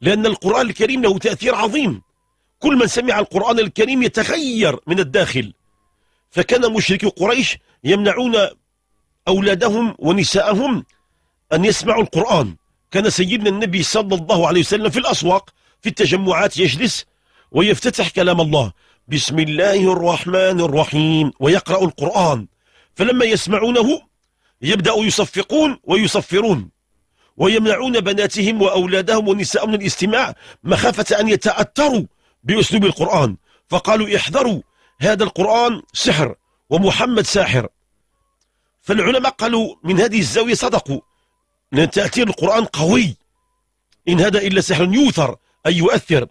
A: لأن القرآن الكريم له تأثير عظيم كل من سمع القرآن الكريم يتغير من الداخل فكان مشركي قريش يمنعون أولادهم ونساءهم أن يسمعوا القرآن كان سيدنا النبي صلى الله عليه وسلم في الأسواق في التجمعات يجلس ويفتتح كلام الله بسم الله الرحمن الرحيم ويقرأ القرآن فلما يسمعونه يبدأ يصفقون ويصفرون ويمنعون بناتهم وأولادهم ونساءهم من الاستماع مخافة أن يتأثروا بأسلوب القرآن فقالوا احذروا هذا القرآن سحر ومحمد ساحر فالعلماء قالوا من هذه الزاوية صدقوا لأن تأثير القرآن قوي إن هذا إلا سحر يوثر أي يؤثر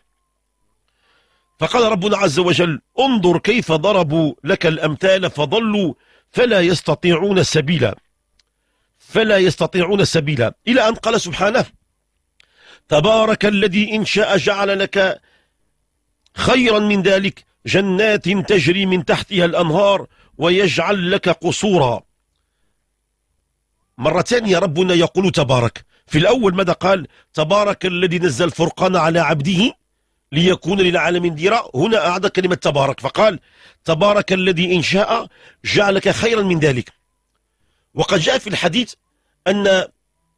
A: فقال ربنا عز وجل انظر كيف ضربوا لك الأمثال فضلوا فلا يستطيعون سبيلا فلا يستطيعون سبيلا إلى أن قال سبحانه تبارك الذي إن شاء جعل لك خيرا من ذلك جنات تجري من تحتها الأنهار ويجعل لك قصورا مرة ثانية ربنا يقول تبارك في الأول ماذا قال تبارك الذي نزل الفرقان على عبده ليكون للعالمين ديرا هنا اعد كلمة تبارك فقال تبارك الذي إن شاء جعلك خيرا من ذلك وقد جاء في الحديث أن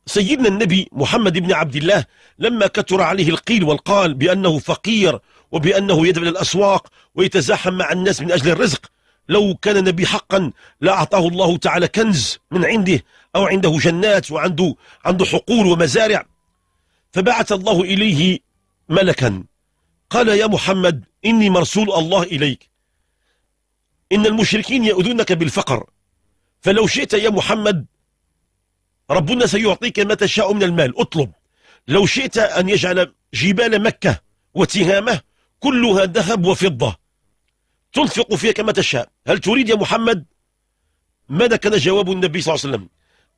A: سيدنا النبي محمد بن عبد الله لما كثر عليه القيل والقال بأنه فقير وبأنه يذهب إلى الأسواق ويتزاحم مع الناس من أجل الرزق لو كان النبي حقا لأعطاه الله تعالى كنز من عنده أو عنده جنات وعنده عنده حقول ومزارع فبعث الله إليه ملكا قال يا محمد إني مرسول الله إليك إن المشركين يؤذونك بالفقر فلو شئت يا محمد ربنا سيعطيك ما تشاء من المال اطلب لو شئت أن يجعل جبال مكة وتهامه كلها ذهب وفضة تنفق فيها كما تشاء هل تريد يا محمد ماذا كان جواب النبي صلى الله عليه وسلم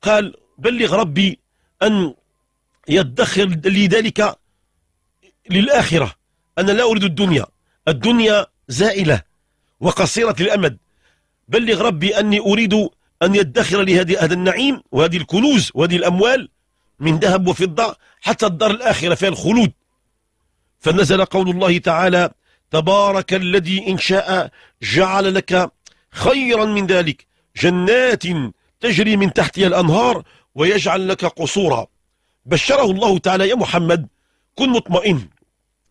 A: قال بلغ ربي أن يدخر لي ذلك للآخرة أنا لا أريد الدنيا الدنيا زائلة وقصيرة الأمد بلغ ربي أني أريد أن يدخر لهذه هذا النعيم وهذه الكنوز وهذه الأموال من ذهب وفضة حتى الدار الآخرة فيها الخلود فنزل قول الله تعالى تبارك الذي إن شاء جعل لك خيرا من ذلك جنات تجري من تحتها الأنهار ويجعل لك قصورا بشره الله تعالى يا محمد كن مطمئن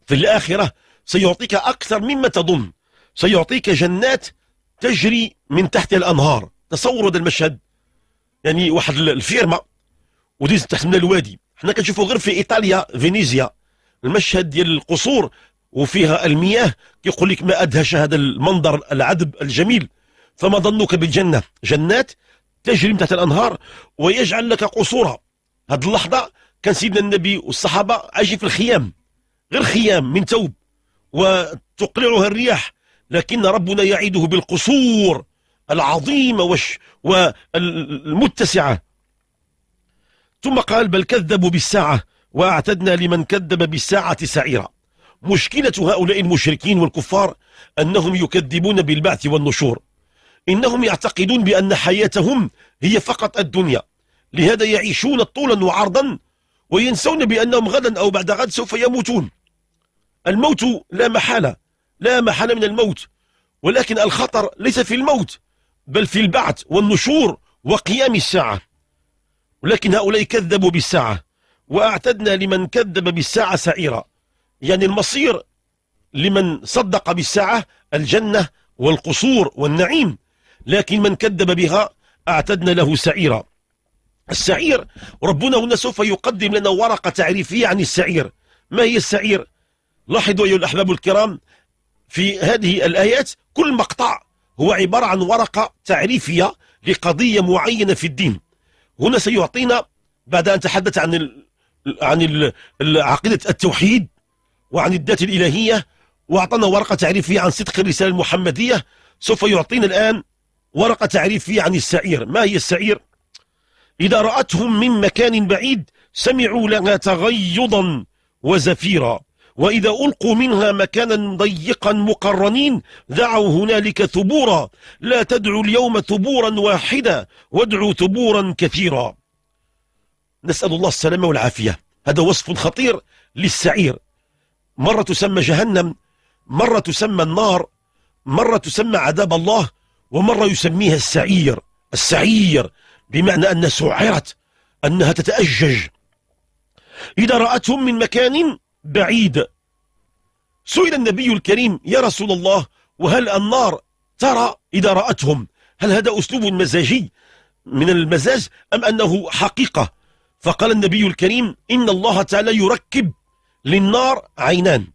A: في الآخرة سيعطيك أكثر مما تظن سيعطيك جنات تجري من تحت الأنهار تصوروا هذا المشهد يعني واحد الفيرما وديز تحت من الوادي حنا كنشوفوا غير في ايطاليا فينيزيا المشهد ديال القصور وفيها المياه كيقول لك ما ادهش هذا المنظر العذب الجميل فما ظنك بالجنه جنات تجري تحت الانهار ويجعل لك قصورا هذه اللحظه كان سيدنا النبي والصحابه عايشين في الخيام غير خيام من ثوب وتقلعها الرياح لكن ربنا يعيده بالقصور العظيمة والمتسعة ثم قال بل كذبوا بالساعة وأعتدنا لمن كذب بالساعة سعيرا مشكلة هؤلاء المشركين والكفار أنهم يكذبون بالبعث والنشور إنهم يعتقدون بأن حياتهم هي فقط الدنيا لهذا يعيشون طولا وعرضا وينسون بأنهم غدا أو بعد غد سوف يموتون الموت لا محالة لا محالة من الموت ولكن الخطر ليس في الموت بل في البعث والنشور وقيام الساعة ولكن هؤلاء كذبوا بالساعة وأعتدنا لمن كذب بالساعة سعيرا يعني المصير لمن صدق بالساعة الجنة والقصور والنعيم لكن من كذب بها أعتدنا له سعيرا السعير ربنا هنا سوف يقدم لنا ورقة تعريفية عن السعير ما هي السعير لاحظوا أيها الأحباب الكرام في هذه الآيات كل مقطع هو عبارة عن ورقة تعريفية لقضية معينة في الدين هنا سيعطينا بعد أن تحدث عن عن عقيدة التوحيد وعن الذات الإلهية وأعطانا ورقة تعريفية عن صدق الرسالة المحمدية سوف يعطينا الآن ورقة تعريفية عن السعير ما هي السعير؟ إذا رأتهم من مكان بعيد سمعوا لها تغيضا وزفيرا وإذا ألقوا منها مكانا ضيقا مقرنين دعوا هنالك ثبورا لا تدعوا اليوم ثبورا واحدا وادعوا ثبورا كثيرا نسأل الله السلامة والعافية هذا وصف خطير للسعير مرة تسمى جهنم مرة تسمى النار مرة تسمى عذاب الله ومرة يسميها السعير السعير بمعنى أنها سعرت أنها تتأجج إذا رأتهم من مكان بعيد سئل النبي الكريم يا رسول الله وهل النار ترى إذا رأتهم هل هذا أسلوب مزاجي من المزاج أم أنه حقيقة فقال النبي الكريم إن الله تعالى يركب للنار عينان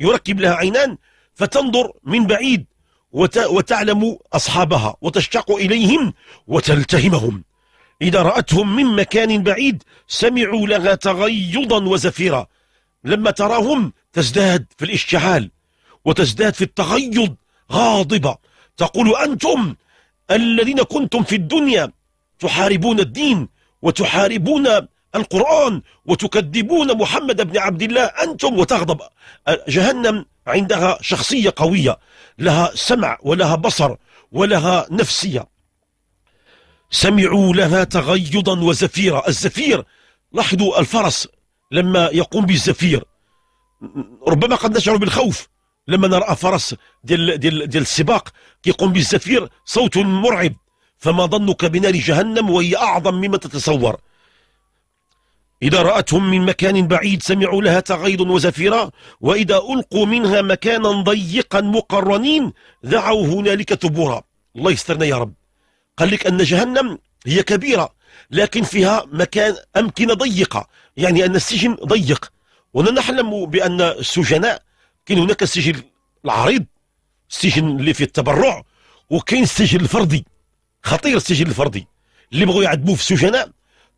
A: يركب لها عينان فتنظر من بعيد وتعلم أصحابها وتشتاق إليهم وتلتهمهم إذا رأتهم من مكان بعيد سمعوا لها تغيضا وزفيرا لما تراهم تزداد في الاشتعال وتزداد في التغيض غاضبة تقول أنتم الذين كنتم في الدنيا تحاربون الدين وتحاربون القرآن وتكذبون محمد بن عبد الله أنتم وتغضب جهنم عندها شخصية قوية لها سمع ولها بصر ولها نفسية سمعوا لها تغيضا وزفيرا الزفير لاحظوا الفرس لما يقوم بالزفير ربما قد نشعر بالخوف لما نرى فرس ديال ديال ديال السباق كيقوم بالزفير صوت مرعب فما ظنك بنار جهنم وهي اعظم مما تتصور إذا رأتهم من مكان بعيد سمعوا لها تغيض وزفيرا وإذا ألقوا منها مكانا ضيقا مقرنين دعوا هنالك ثبورا الله يسترنا يا رب قال لك أن جهنم هي كبيرة لكن فيها مكان أمكنة ضيقة يعني أن السجن ضيق ونحلم بأن السجناء كان هناك السجن العريض السجن اللي فيه التبرع وكاين السجن الفردي خطير السجن الفردي اللي بغوا يعذبوه في السجناء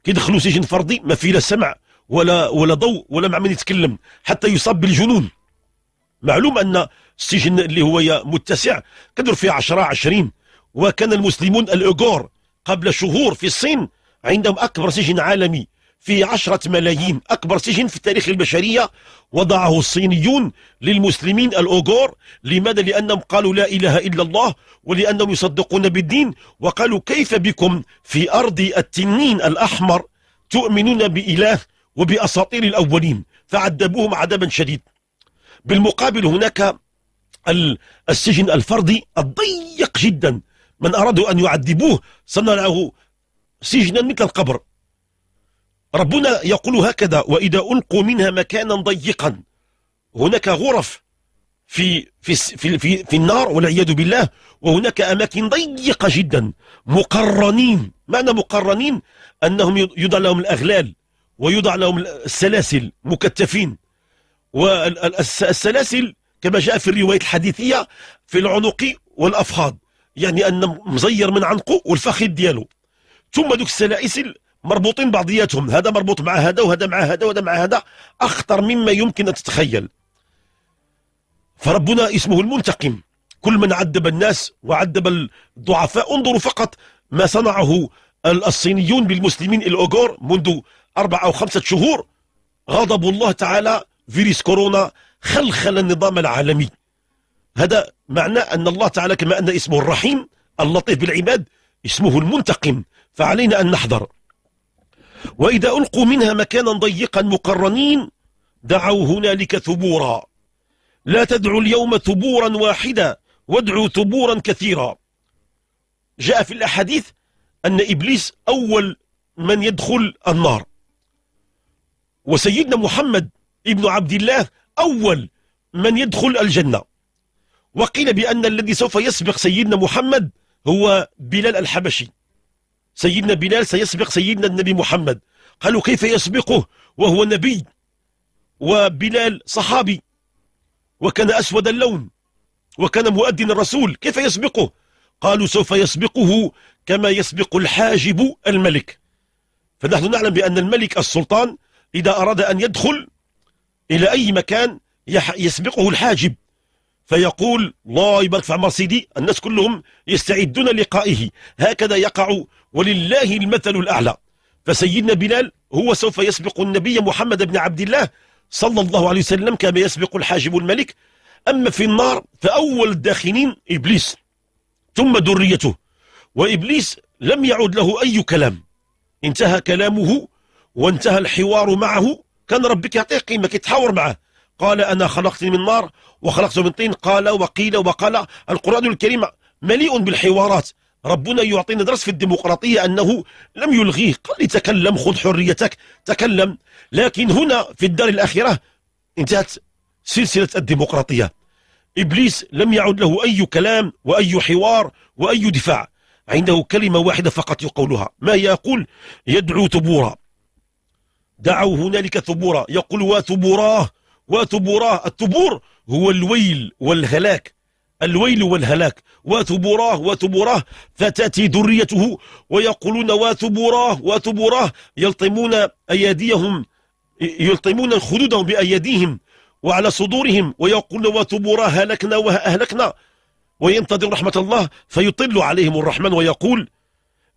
A: كيدخلوا سجن فردي ما فيه لا سمع ولا ولا ضوء ولا مع من يتكلم حتى يصاب بالجنون معلوم ان السجن اللي هو متسع كدر فيه 10 20 وكان المسلمون الاوغور قبل شهور في الصين عندهم أكبر سجن عالمي في عشرة ملايين أكبر سجن في تاريخ البشرية وضعه الصينيون للمسلمين الأوغور لماذا؟ لأنهم قالوا لا إله إلا الله ولأنهم يصدقون بالدين وقالوا كيف بكم في أرض التنين الأحمر تؤمنون بإله وبأساطير الأولين فعذبوهم عذابا شديدا بالمقابل هناك السجن الفردي الضيق جدا من أرادوا أن يعذبوه صنعوا سجنا مثل القبر ربنا يقول هكذا وإذا ألقوا منها مكانا ضيقا هناك غرف في في في في, في النار والعياذ بالله وهناك اماكن ضيقه جدا مقرنين معنى مقرنين انهم يوضع لهم الاغلال ويوضع لهم السلاسل مكتفين والسلاسل كما جاء في الروايه الحديثيه في العنق والافخاذ يعني ان مزير من عنقه والفخذ دياله ثم دوك السلاسل مربوطين بعضياتهم هذا مربوط مع هذا وهذا مع هذا وهذا مع هذا أخطر مما يمكن أن تتخيل فربنا اسمه المنتقم كل من عذب الناس وعذب الضعفاء انظروا فقط ما صنعه الصينيون بالمسلمين الأوغور منذ اربع أو خمسة شهور غضب الله تعالى فيروس كورونا خلخل النظام العالمي هذا معناه أن الله تعالى كما أن اسمه الرحيم اللطيف بالعباد اسمه المنتقم فعلينا أن نحذر وإذا ألقوا منها مكانا ضيقا مقرنين دعوا هنالك ثبورا لا تدعوا اليوم ثبورا واحدا وادعوا ثبورا كثيرا جاء في الأحاديث أن إبليس أول من يدخل النار وسيدنا محمد ابن عبد الله أول من يدخل الجنة وقيل بأن الذي سوف يسبق سيدنا محمد هو بلال الحبشي سيدنا بلال سيسبق سيدنا النبي محمد قالوا كيف يسبقه وهو نبي وبلال صحابي وكان أسود اللون وكان مؤذن الرسول كيف يسبقه قالوا سوف يسبقه كما يسبق الحاجب الملك فنحن نعلم بأن الملك السلطان إذا أراد أن يدخل إلى أي مكان يسبقه الحاجب فيقول الله يبارك في عمر سيدي الناس كلهم يستعدون لقائه هكذا يقع ولله المثل الأعلى فسيدنا بلال هو سوف يسبق النبي محمد بن عبد الله صلى الله عليه وسلم كما يسبق الحاجب الملك أما في النار فأول الداخلين إبليس ثم ذريته وإبليس لم يعد له أي كلام انتهى كلامه وانتهى الحوار معه كان ربك يعطيه قيمة كيتحاور معه قال أنا خلقتني من نار وخلقته من طين قال وقيل وقال القرآن الكريم مليء بالحوارات ربنا يعطينا درس في الديمقراطية أنه لم يلغيه قال تكلم خذ حريتك تكلم لكن هنا في الدار الأخيرة انتهت سلسلة الديمقراطية إبليس لم يعد له أي كلام وأي حوار وأي دفاع عنده كلمة واحدة فقط يقولها ما يقول يدعو ثبورا دعوا هنالك ثبورا يقول وثبوراه وتبوراه التبور هو الويل والهلاك الويل والهلاك وتبوراه وتبوراه فتأتي ذريته ويقولون وتبوراه وتبوراه يلطمون أيديهم يلطمون خدودهم بأيديهم وعلى صدورهم ويقولون وتبوراه هلكنا وأهلكنا وينتظر رحمة الله فيطل عليهم الرحمن ويقول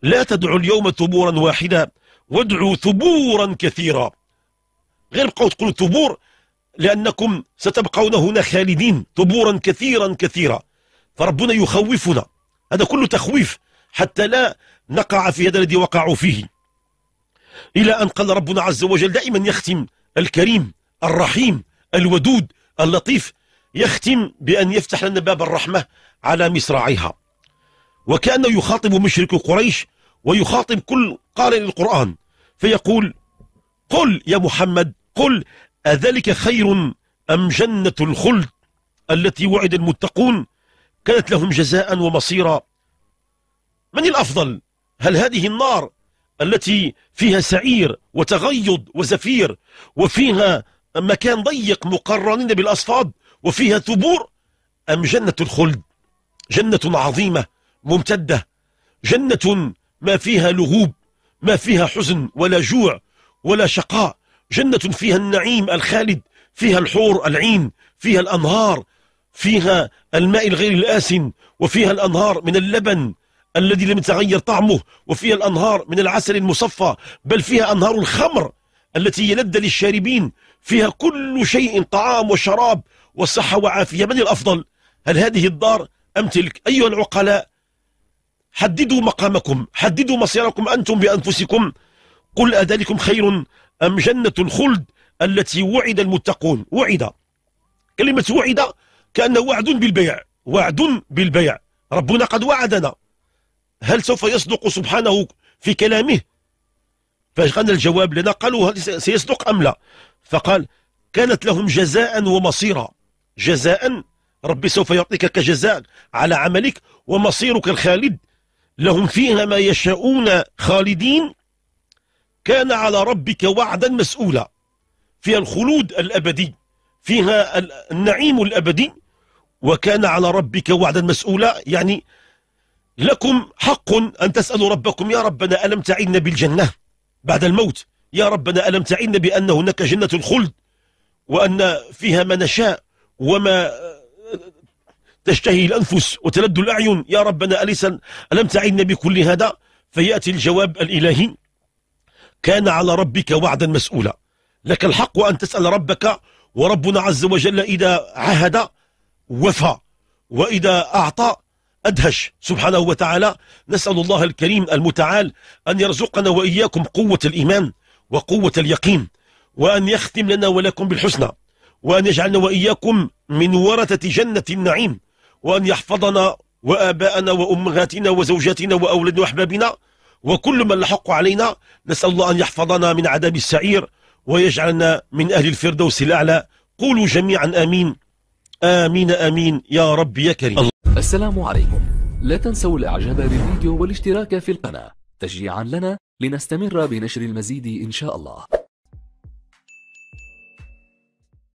A: لا تدعوا اليوم ثبورا واحدا وادعوا ثبورا كثيرا غير بقوا تقولوا ثبور لأنكم ستبقون هنا خالدين طبورا كثيرا كثيرا فربنا يخوفنا هذا كله تخويف حتى لا نقع في هذا الذي وقعوا فيه إلى أن قال ربنا عز وجل دائما يختم الكريم الرحيم الودود اللطيف يختم بأن يفتح لنا باب الرحمة على مصراعيها وكأنه يخاطب مشرك قريش ويخاطب كل قارئ للقرآن فيقول قل يا محمد قل أذلك خير أم جنة الخلد التي وعد المتقون كانت لهم جزاء ومصيرا من الأفضل هل هذه النار التي فيها سعير وتغيض وزفير وفيها مكان ضيق مقرنين بالأصفاد وفيها ثبور أم جنة الخلد جنة عظيمة ممتدة جنة ما فيها لغوب ما فيها حزن ولا جوع ولا شقاء جنة فيها النعيم الخالد فيها الحور العين فيها الأنهار فيها الماء الغير الآسن وفيها الأنهار من اللبن الذي لم يتغير طعمه وفيها الأنهار من العسل المصفى بل فيها أنهار الخمر التي يلد للشاربين فيها كل شيء طعام وشراب وصحة وعافية من الأفضل هل هذه الدار أم تلك أيها العقلاء حددوا مقامكم حددوا مصيركم أنتم بأنفسكم قل أذلكم خير أم جنة الخلد التي وعد المتقون وعد كلمة وعد كأنه وعد بالبيع وعد بالبيع ربنا قد وعدنا هل سوف يصدق سبحانه في كلامه فقال الجواب لنا قالوا هل سيصدق أم لا فقال كانت لهم جزاء ومصيرا جزاء ربي سوف يعطيك كجزاء على عملك ومصيرك الخالد لهم فيها ما يشاءون خالدين كان على ربك وعدا مسؤولا فيها الخلود الأبدي فيها النعيم الأبدي وكان على ربك وعدا مسؤولا يعني لكم حق أن تسألوا ربكم يا ربنا ألم تعدنا بالجنة بعد الموت يا ربنا ألم تعدنا بأن هناك جنة الخلد وأن فيها ما نشاء وما تشتهي الأنفس وتلد الأعين يا ربنا أليس ألم تعدنا بكل هذا فيأتي الجواب الإلهي كان على ربك وعدا مسؤولا لك الحق أن تسأل ربك وربنا عز وجل إذا عهد وفى وإذا أعطى أدهش سبحانه وتعالى نسأل الله الكريم المتعال أن يرزقنا وإياكم قوة الإيمان وقوة اليقين وأن يختم لنا ولكم بالحسنى وأن يجعلنا وإياكم من ورثة جنة النعيم وأن يحفظنا وآباءنا وأمهاتنا وزوجاتنا وأولادنا وأحبابنا وكل من لحق علينا نسأل الله أن يحفظنا من عذاب السعير ويجعلنا من أهل الفردوس الأعلى قولوا جميعا آمين آمين آمين يا رب يا كريم السلام عليكم لا تنسوا الإعجاب بالفيديو والاشتراك في القناة تشجيعا لنا لنستمر بنشر المزيد إن شاء الله